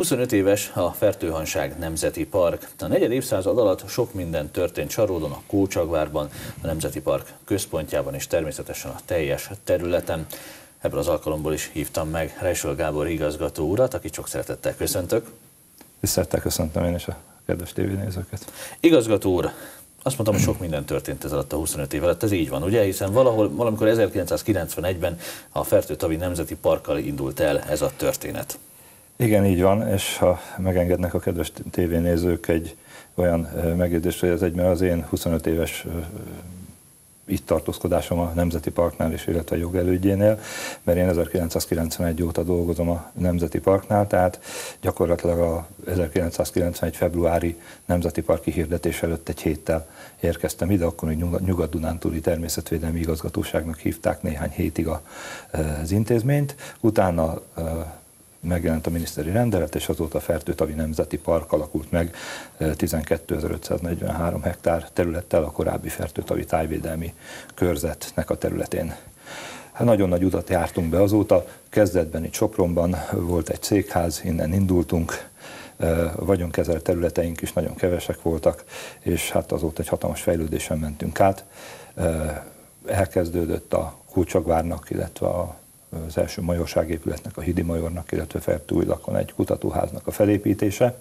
25 éves a Fertőhanság Nemzeti Park. A negyed évszázad alatt sok minden történt Csaródon, a Kócsagvárban, a Nemzeti Park központjában és természetesen a teljes területen. Ebből az alkalomból is hívtam meg Rejsol Gábor igazgató urat, aki sok szeretettel köszöntök. Visszatettel köszöntöm én is a kedves tévénézőket. Igazgató úr, azt mondtam, hogy sok minden történt ez alatt a 25 év alatt, ez így van, ugye? Hiszen valahol, valamikor 1991-ben a Fertőtavi Nemzeti Parkkal indult el ez a történet. Igen, így van, és ha megengednek a kedves tévénézők egy olyan megjegyzést, hogy ez egyben az én 25 éves itt tartózkodásom a Nemzeti Parknál és illetve a jogelődjénél, mert én 1991 óta dolgozom a Nemzeti Parknál, tehát gyakorlatilag a 1991 februári Nemzeti Park kihirdetés előtt egy héttel érkeztem ide, akkor még Nyugat-Dunántúli Természetvédelmi Igazgatóságnak hívták néhány hétig az intézményt, utána megjelent a miniszteri rendelet, és azóta a Fertőtavi Nemzeti Park alakult meg 12.543 hektár területtel a korábbi Fertőtavi tájvédelmi körzetnek a területén. Hát nagyon nagy utat jártunk be azóta, kezdetben itt Sopronban volt egy székház, innen indultunk, a vagyonkezelő területeink is nagyon kevesek voltak, és hát azóta egy hatalmas fejlődésen mentünk át. Elkezdődött a Kulcsagvárnak, illetve a az első majorságépületnek, a Hidi Majornak, illetve Fertújlakon egy kutatóháznak a felépítése.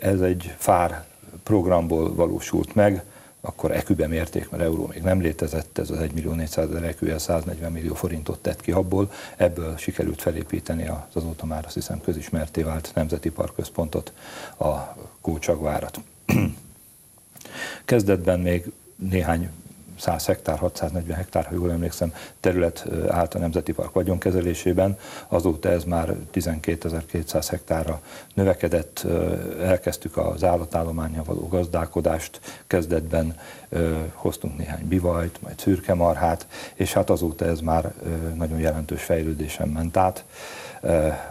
Ez egy FÁR programból valósult meg, akkor ekübe mérték, mert euró még nem létezett, ez az 1 millió 400 ezer ekü, 140 millió forintot tett ki abból, ebből sikerült felépíteni az azóta már azt hiszem közismerté vált Nemzeti Parkközpontot, a Kócsagvárat. Kezdetben még néhány 100 hektár, 640 hektár, ha jól emlékszem, terület állt a Nemzeti Park vagyonkezelésében. Azóta ez már 12.200 hektárra növekedett, elkezdtük az állatállományra való gazdálkodást, kezdetben hoztunk néhány bivajt, majd marhát, és hát azóta ez már nagyon jelentős fejlődésen ment át.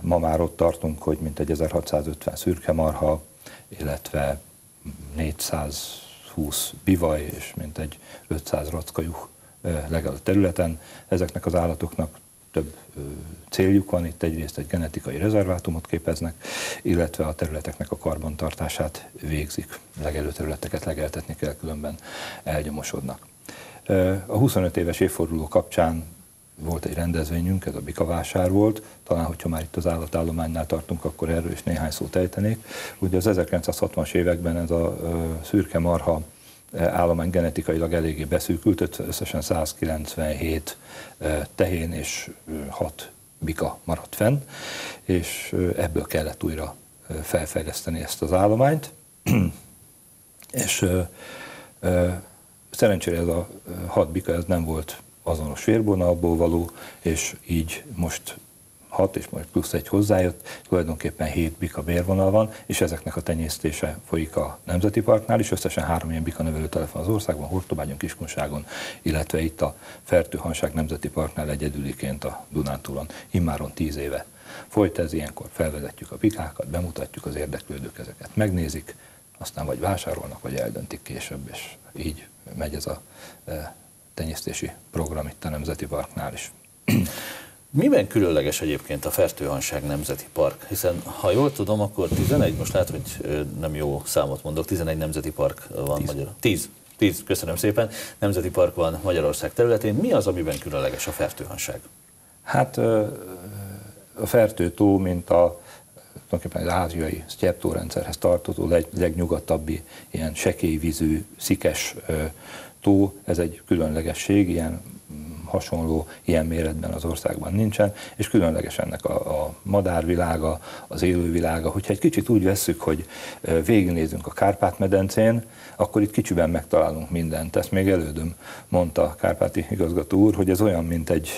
Ma már ott tartunk, hogy mintegy 1650 marha, illetve 400 20 bivaj és mintegy 500 rackajuk legalább a területen. Ezeknek az állatoknak több céljuk van, itt egyrészt egy genetikai rezervátumot képeznek, illetve a területeknek a karbantartását végzik. területeket legeltetni kell, különben elgyomosodnak. A 25 éves évforduló kapcsán volt egy rendezvényünk, ez a Vásár volt, talán hogyha már itt az állatállománynál tartunk, akkor erről is néhány szót ejtenék. Ugye az 1960-as években ez a szürke marha állomány genetikailag eléggé beszűkült, összesen 197 tehén és 6 bika maradt fenn, és ebből kellett újra felfejleszteni ezt az állományt. és szerencsére ez a hat bika ez nem volt azonos vérvonalból való, és így most 6 és majd plusz egy hozzájött, tulajdonképpen 7 bika bérvonal van, és ezeknek a tenyésztése folyik a Nemzeti Parknál is. Összesen három ilyen bika növelőtelep van az országban, Hortobágyon, Kiskunságon, illetve itt a Fertőhanság Nemzeti Parknál egyedüliként a Dunántúlon. Immáron 10 éve folyt ez, ilyenkor felvezetjük a bikákat, bemutatjuk az érdeklődők ezeket, megnézik, aztán vagy vásárolnak, vagy eldöntik később, és így megy ez a eh, tenyésztési program itt a Nemzeti Parknál is. Miben különleges egyébként a Fertőhanság Nemzeti Park? Hiszen ha jól tudom, akkor 11, most lehet, hogy nem jó számot mondok, 11 nemzeti park van 10. Magyar. 10. 10, köszönöm szépen. Nemzeti park van Magyarország területén. Mi az, amiben különleges a fertőhanság? Hát a fertőtó, mint a tulajdonképpen az ázsiai sztyeptórendszerhez tartozó leg, legnyugatabbi ilyen sekélyvízű, szikes tó, ez egy különlegesség, ilyen mm, hasonló ilyen méretben az országban nincsen, és különleges ennek a, a madárvilága, az élővilága. Hogyha egy kicsit úgy vesszük, hogy végignézünk a Kárpát-medencén, akkor itt kicsiben megtalálunk mindent. Ezt még elődöm mondta Kárpáti igazgató úr, hogy ez olyan, mint egy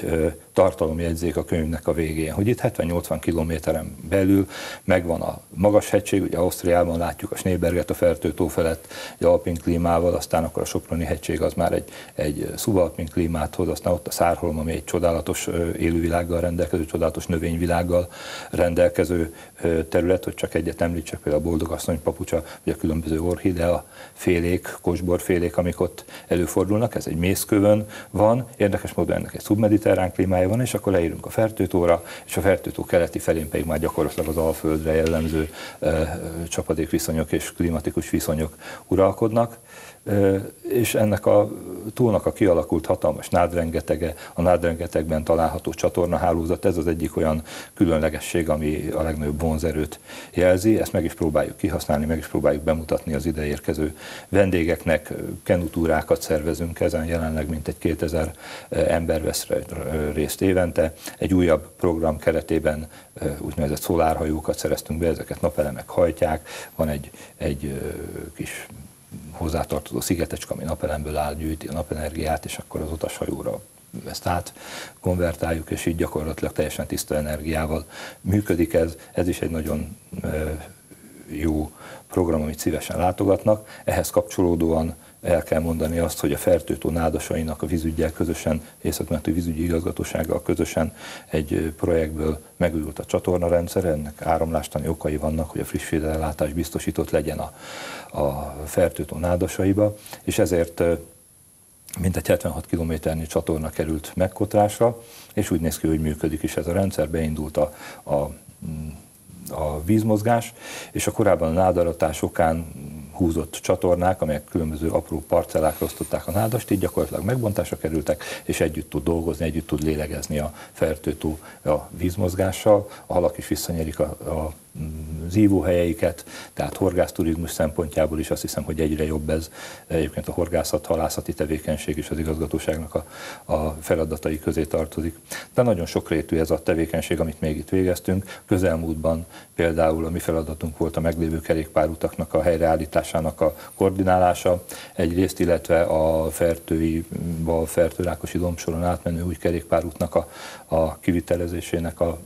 tartalomjegyzék a könyvnek a végén, hogy itt 70-80 kilométeren belül megvan a magas hegység, ugye Ausztriában látjuk a Schneeberget a Fertőtó felett, egy alpin klímával, aztán akkor a Soproni hegység az már egy, egy szubalpin klímát hoz, aztán ott a Szárholm, ami egy csodálatos élővilággal rendelkező, csodálatos növényvilággal rendelkező terület, hogy csak egyet említsek, például a boldogasszony papucsa, vagy a különböző orhidea félék, kosborfélék, amik ott előfordulnak, ez egy mészkövön van, érdekes módon ennek egy szubmediterrán klímája táj van, és akkor leírunk a Fertőtóra, és a Fertőtó keleti felén pedig már gyakorlatilag az Alföldre jellemző csapadékviszonyok és klimatikus viszonyok uralkodnak és ennek a túlnak a kialakult hatalmas nádrengetege, a nádrengetegben található csatornahálózat, ez az egyik olyan különlegesség, ami a legnagyobb vonzerőt jelzi, ezt meg is próbáljuk kihasználni, meg is próbáljuk bemutatni az ideérkező vendégeknek, kenutúrákat szervezünk, ezen jelenleg mintegy 2000 ember vesz részt évente. Egy újabb program keretében úgynevezett szolárhajókat szereztünk be, ezeket napelemek hajtják, van egy, egy kis hozzátartozó szigetecske, ami napelemből áll, gyűjti a napenergiát, és akkor az utashajóra ezt át konvertáljuk, és így gyakorlatilag teljesen tiszta energiával működik ez. Ez is egy nagyon jó program, amit szívesen látogatnak. Ehhez kapcsolódóan el kell mondani azt, hogy a fertőtó nádasainak a vízügyel közösen, északmentő Vízügyi Igazgatósággal közösen egy projektből megújult a rendszer, ennek áramlástani okai vannak, hogy a friss ellátás biztosított legyen a, a fertőtó nádasaiba, és ezért mintegy 76 kilométernyi csatorna került megkotrásra, és úgy néz ki, hogy működik is ez a rendszer, beindult a, a a vízmozgás, és a korábban a nádaratás okán húzott csatornák, amelyek különböző apró parcellákra osztották a nádast, így gyakorlatilag megbontásra kerültek, és együtt tud dolgozni, együtt tud lélegezni a fertőtó a vízmozgással, a halak is visszanyerik a, a az ívóhelyeiket, tehát horgászturizmus szempontjából is azt hiszem, hogy egyre jobb ez. Egyébként a horgászat, halászati tevékenység is az igazgatóságnak a, a feladatai közé tartozik. De nagyon sokrétű ez a tevékenység, amit még itt végeztünk. Közelmúltban például a mi feladatunk volt a meglévő kerékpárutaknak a helyreállításának a koordinálása egyrészt, illetve a fertői, a fertőrákosi dombsoron átmenő új kerékpárútnak a, a kivitelezésének a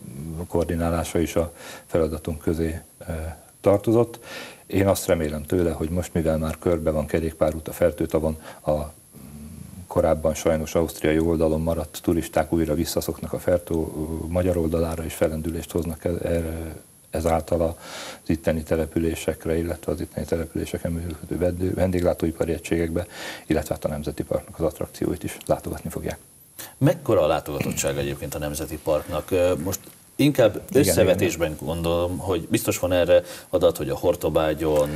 koordinálása is a feladatunk közé e, tartozott. Én azt remélem tőle, hogy most, mivel már körbe van kerékpárút a Fertőtavon, a mm, korábban sajnos ausztriai oldalon maradt turisták újra visszaszoknak a fertő magyar oldalára, és felendülést hoznak e, e, ezáltal az itteni településekre, illetve az itteni településeken működő vendéglátóipari egységekbe, illetve hát a Nemzeti Parknak az attrakcióit is látogatni fogják. Mekkora a látogatottság egyébként a Nemzeti Parknak? Most Inkább igen, összevetésben igen. gondolom, hogy biztos van erre adat, hogy a Hortobágyon,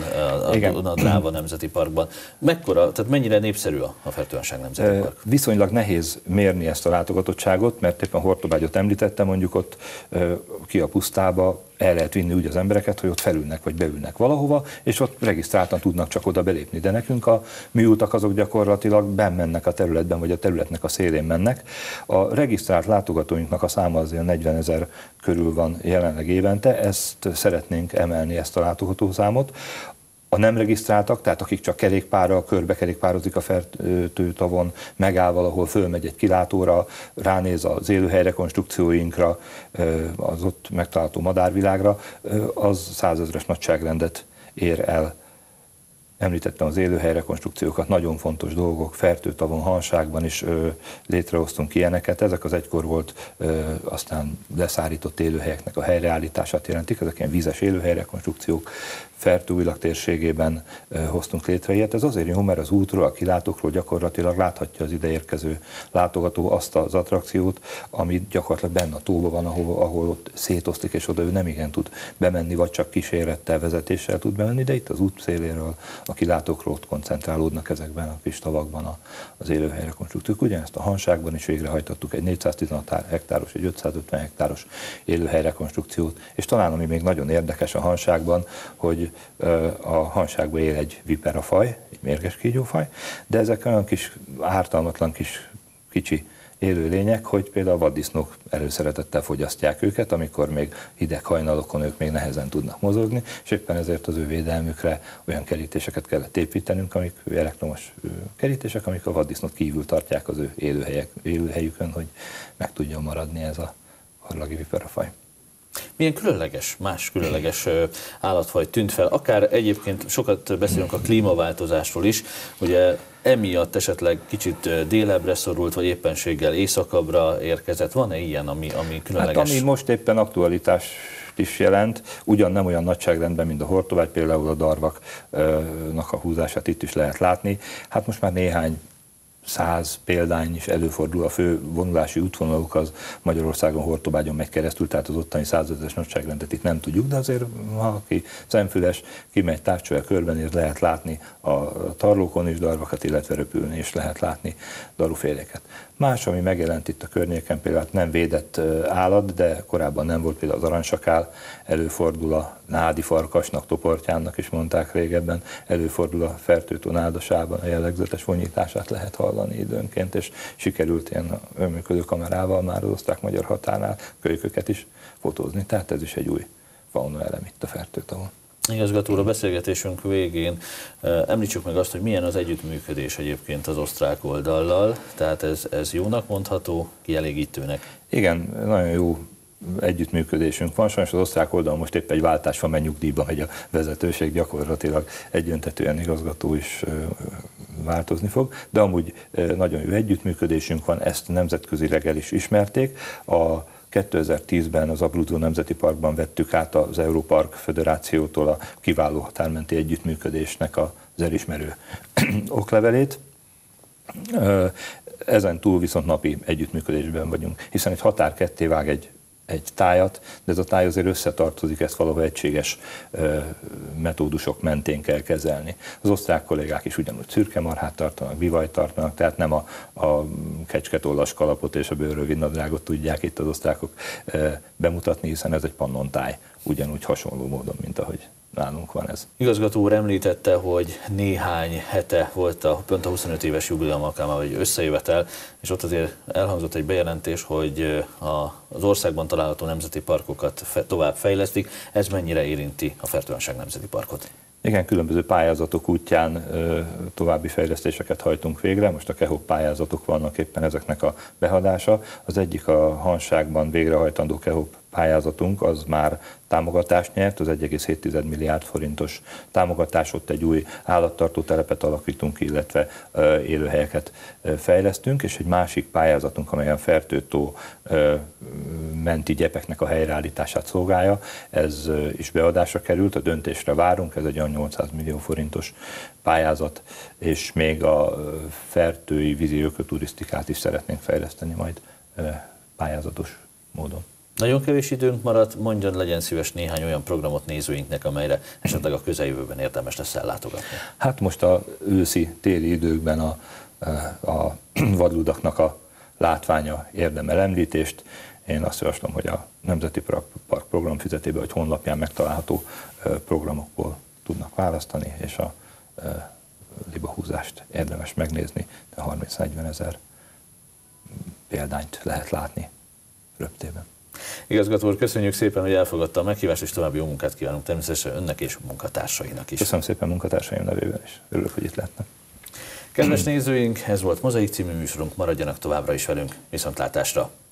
a igen. Dráva Nemzeti Parkban. Mekkora, tehát mennyire népszerű a, a Fertőnság Nemzeti Park? Viszonylag nehéz mérni ezt a látogatottságot, mert éppen Hortobágyot említettem, mondjuk ott ki a pusztába el lehet vinni úgy az embereket, hogy ott felülnek vagy beülnek valahova, és ott regisztráltan tudnak csak oda belépni. De nekünk a műutak azok gyakorlatilag bemennek a területben, vagy a területnek a szélén mennek. A regisztrált látogatóinknak a száma azért 40 ezer körül van jelenleg évente, ezt szeretnénk emelni, ezt a látogatószámot a nem regisztráltak, tehát akik csak kerékpárral körbe kerékpározik a fertőtavon, megáll valahol, fölmegy egy kilátóra, ránéz az élőhely rekonstrukcióinkra, az ott megtalálható madárvilágra, az százezres nagyságrendet ér el. Említettem az élőhely rekonstrukciókat, nagyon fontos dolgok, fertőtavon, hanságban is ö, létrehoztunk ilyeneket. Ezek az egykor volt, ö, aztán leszárított élőhelyeknek a helyreállítását jelentik, ezek ilyen vízes élőhely rekonstrukciók, Fertő térségében hoztunk létre ilyet. Ez azért jó, mert az útról, a kilátókról gyakorlatilag láthatja az ideérkező látogató azt az attrakciót, ami gyakorlatilag benne a tóba van, ahol, ahol ott szétosztik, és oda ő nem igen tud bemenni, vagy csak kísérettel, vezetéssel tud bemenni, de itt az út széléről, a kilátókról ott koncentrálódnak ezekben a kis tavakban a, az élőhelyre konstruktők. Ugyanezt a hanságban is végrehajtottuk egy 416 hektáros, egy 550 hektáros élőhelyre konstrukciót, és talán ami még nagyon érdekes a hanságban, hogy a hanságban él egy viperafaj, egy mérges kígyófaj, de ezek olyan kis ártalmatlan kis kicsi élőlények, hogy például a vaddisznók előszeretettel fogyasztják őket, amikor még hideg hajnalokon ők még nehezen tudnak mozogni, és éppen ezért az ő védelmükre olyan kerítéseket kellett építenünk, amik elektromos kerítések, amik a vaddisznót kívül tartják az ő élőhelyek, élőhelyükön, hogy meg tudjon maradni ez a harlagi viperafaj. Milyen különleges, más különleges állatfaj tűnt fel? Akár egyébként sokat beszélünk a klímaváltozásról is, ugye emiatt esetleg kicsit délebre szorult, vagy éppenséggel északabbra érkezett. Van-e ilyen, ami, ami különleges? Hát, ami most éppen aktualitás is jelent, ugyan nem olyan nagyságrendben, mint a hortovágy, például a darvaknak a húzását itt is lehet látni. Hát most már néhány száz példány is előfordul, a fő vonulási útvonaluk az Magyarországon Hortobágyon megy keresztül, tehát az ottani százezeres nagyságrendet itt nem tudjuk, de azért ha aki szemfüles, kimegy távcsővel körben, és lehet látni a tarlókon is darvakat, illetve röpülni és lehet látni daruféleket. Más, ami megjelent itt a környéken, például hát nem védett állat, de korábban nem volt például az aranysakál, előfordul a nádi farkasnak, toportjának is mondták régebben, előfordul a fertőtó nádasában, a jellegzetes vonyítását lehet hallani időnként, és sikerült ilyen önműködő kamerával már az magyar határnál kölyköket is fotózni, tehát ez is egy új fauna elem itt a fertőtavon. Igazgatóra beszélgetésünk végén említsük meg azt, hogy milyen az együttműködés egyébként az osztrák oldallal, tehát ez, ez jónak mondható, kielégítőnek. Igen, nagyon jó együttműködésünk van. Sajnos az osztrák oldalon most épp egy váltás van, mert nyugdíjban megy a vezetőség, gyakorlatilag egyöntetően igazgató is változni fog, de amúgy nagyon jó együttműködésünk van, ezt nemzetközi el is ismerték. A 2010-ben az Abruzzo Nemzeti Parkban vettük át az Európark Föderációtól a kiváló határmenti együttműködésnek az elismerő oklevelét. Ezen túl viszont napi együttműködésben vagyunk, hiszen egy határ ketté vág egy egy tájat, de ez a táj azért összetartozik, ezt valahol egységes metódusok mentén kell kezelni. Az osztrák kollégák is ugyanúgy marhát tartanak, bivajt tartanak, tehát nem a, a kecsketollas kalapot és a bőrövid nadrágot tudják itt az osztrákok bemutatni, hiszen ez egy pannontáj, ugyanúgy hasonló módon, mint ahogy nálunk van ez. Igazgató úr említette, hogy néhány hete volt a, pont a 25 éves jubileum alkalmával egy összejövetel, és ott azért elhangzott egy bejelentés, hogy az országban található nemzeti parkokat tovább fejlesztik. Ez mennyire érinti a Fertőnság Nemzeti Parkot? Igen, különböző pályázatok útján ö, további fejlesztéseket hajtunk végre. Most a KEHO pályázatok vannak éppen ezeknek a behadása. Az egyik a hanságban végrehajtandó KEHO pályázatunk az már támogatást nyert, az 1,7 milliárd forintos támogatás, ott egy új állattartó telepet alakítunk, illetve élőhelyeket fejlesztünk, és egy másik pályázatunk, amely a fertőtó menti gyepeknek a helyreállítását szolgálja, ez is beadásra került, a döntésre várunk, ez egy olyan 800 millió forintos pályázat, és még a fertői vízi ökoturisztikát is szeretnénk fejleszteni majd pályázatos módon. Nagyon kevés időnk maradt, mondjon, legyen szíves néhány olyan programot nézőinknek, amelyre esetleg a közeljövőben érdemes lesz ellátogatni. Hát most a őszi, téli időkben a, a vadludaknak a látványa érdemel említést. Én azt javaslom, hogy a Nemzeti Park program fizetében, vagy honlapján megtalálható programokból tudnak választani, és a libahúzást érdemes megnézni, de 30-40 ezer példányt lehet látni röptében. Igazgató úr, köszönjük szépen, hogy elfogadta a meghívást, és további jó munkát kívánunk természetesen önnek és munkatársainak is. Köszönöm szépen munkatársaim nevében is. Örülök, hogy itt látnak. Kedves nézőink, ez volt Mozaik című műsorunk, maradjanak továbbra is velünk, viszontlátásra!